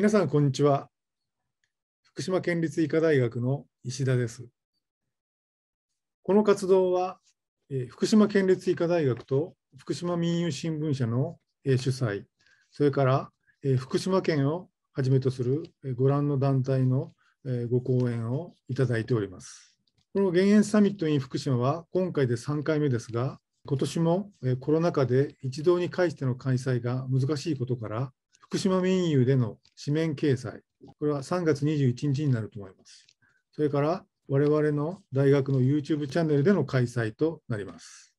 皆さん、こんにちは。福島県立医科大学の石田です。この活動は、福島県立医科大学と福島民友新聞社の主催、それから福島県をはじめとするご覧の団体のご講演をいただいております。この減塩サミット in 福島は今回で3回目ですが、今年もコロナ禍で一堂に会しての開催が難しいことから、福島民友での紙面掲載、これは3月21日になると思います。それから、我々の大学の YouTube チャンネルでの開催となります。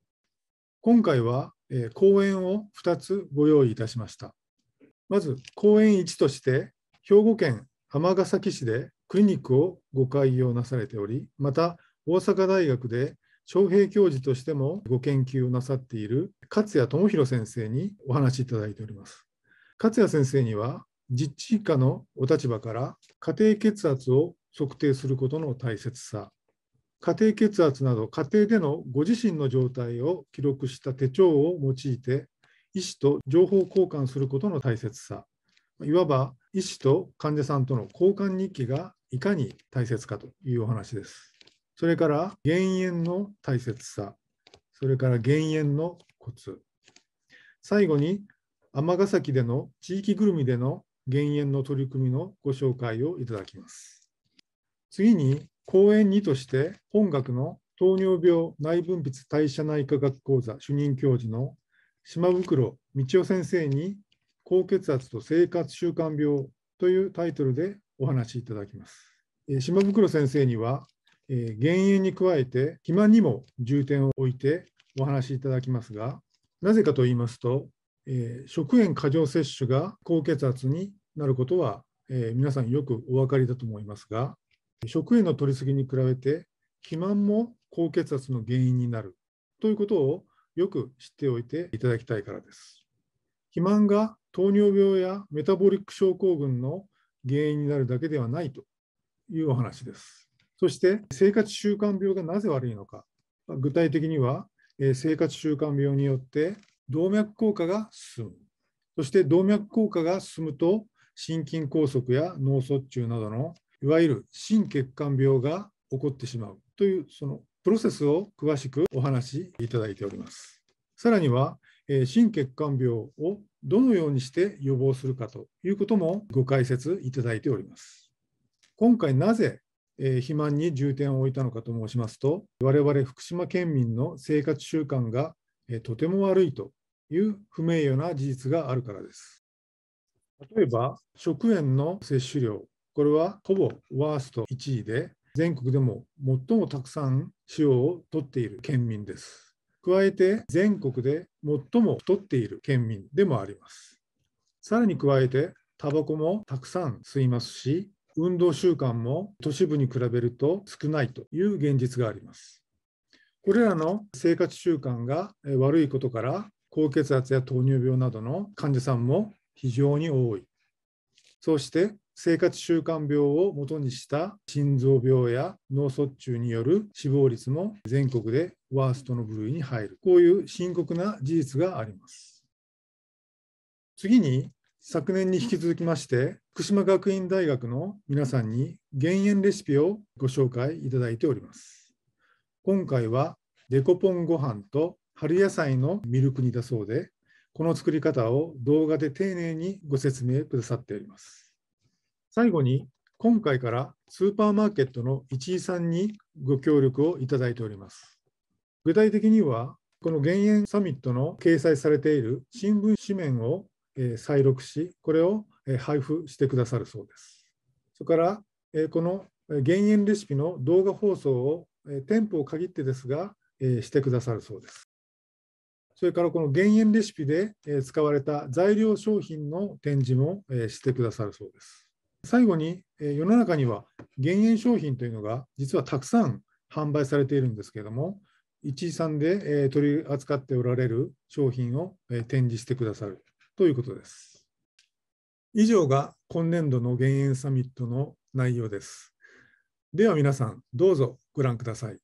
今回は、えー、講演を2つご用意いたしました。まず、講演1として、兵庫県尼崎市でクリニックをご開業なされており、また、大阪大学で昌平教授としてもご研究をなさっている勝谷智弘先生にお話しいただいております。勝谷先生には実地医科のお立場から家庭血圧を測定することの大切さ家庭血圧など家庭でのご自身の状態を記録した手帳を用いて医師と情報交換することの大切さいわば医師と患者さんとの交換日記がいかに大切かというお話です。それから減塩の大切さ、それから減塩のコツ、最後に尼崎での地域ぐるみでの減塩の取り組みのご紹介をいただきます。次に、講演2として本学の糖尿病内分泌代謝内科学講座主任教授の島袋道夫先生に高血圧と生活習慣病というタイトルでお話しいただきます。島袋先生には、減塩に加えて肥満にも重点を置いてお話しいただきますが、なぜかと言いますと、えー、食塩過剰摂取が高血圧になることは、えー、皆さんよくお分かりだと思いますが食塩の摂りすぎに比べて肥満も高血圧の原因になるということをよく知っておいていただきたいからです。肥満が糖尿病やメタボリック症候群の原因になるだけではないというお話です。そして生活習慣病がなぜ悪いのか具体的には生活習慣病によって動脈硬化が進む。そして動脈硬化が進むと、心筋梗塞や脳卒中などの、いわゆる心血管病が起こってしまうという、そのプロセスを詳しくお話しいただいております。さらには、えー、心血管病をどのようにして予防するかということもご解説いただいております。今回なぜ、えー、肥満に重点を置いたのかと申しますと、我々福島県民の生活習慣が、えー、とても悪いという不名誉な事実があるからです。例えば、食塩の摂取量、これはほぼワースト1位で、全国でも最もたくさん塩を取っている県民です。加えて、全国で最も太っている県民でもあります。さらに加えて、タバコもたくさん吸いますし、運動習慣も都市部に比べると少ないという現実があります。これらの生活習慣が悪いことから高血圧や糖尿病などの患者さんも非常に多い。そして生活習慣病をもとにした心臓病や脳卒中による死亡率も全国でワーストの部類に入る。こういう深刻な事実があります。次に昨年に引き続きまして福島学院大学の皆さんに減塩レシピをご紹介いただいております。今回はデコポンご飯と春野菜のミルク煮だそうで、この作り方を動画で丁寧にご説明くださっております。最後に、今回からスーパーマーケットの一井さんにご協力をいただいております。具体的には、この減塩サミットの掲載されている新聞紙面を再録し、これを配布してくださるそうです。それから、この減塩レシピの動画放送を店舗を限ってですが、してくださるそうです。それからこの減塩レシピで使われた材料商品の展示もしてくださるそうです。最後に世の中には減塩商品というのが実はたくさん販売されているんですけれども一井さで取り扱っておられる商品を展示してくださるということです。以上が今年度の減塩サミットの内容です。では皆さんどうぞご覧ください。